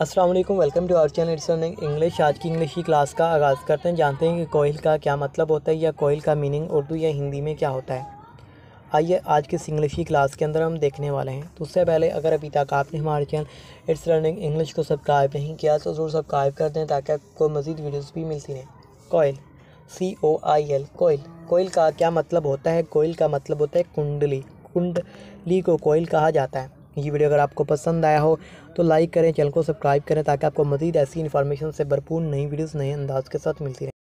अस्सलाम वालेकुम welcome to our channel it's learning English आज की इंग्लिश की क्लास का आगाज़ करते हैं जानते हैं कि कोयल का क्या मतलब होता है या कोयल का मीनिंग उर्दू या हिंदी में क्या होता है आइए आज की इस इंग्लिश की क्लास के अंदर हम देखने वाले हैं तो उससे पहले अगर अभी तक आपने हमारे चैनल इट्स लर्निंग इंग्लिश को सब्सक्राइब नहीं किया तो ज़रूर सब्सक्राइब कर दें ताकि आपको मज़ीद वीडियोज़ भी मिलती रहें कोयल सी ओ आई एल कोयल कोयल का क्या मतलब होता है कोयल का मतलब होता है कुंडली कुंडली को कोयल कहा जाता है ये वीडियो अगर आपको पसंद आया हो तो लाइक करें चैनल को सब्सक्राइब करें ताकि आपको मजीद ऐसी इन्फॉर्मेशन से भरपूर नई वीडियोस नए अंदाज के साथ मिलती रहे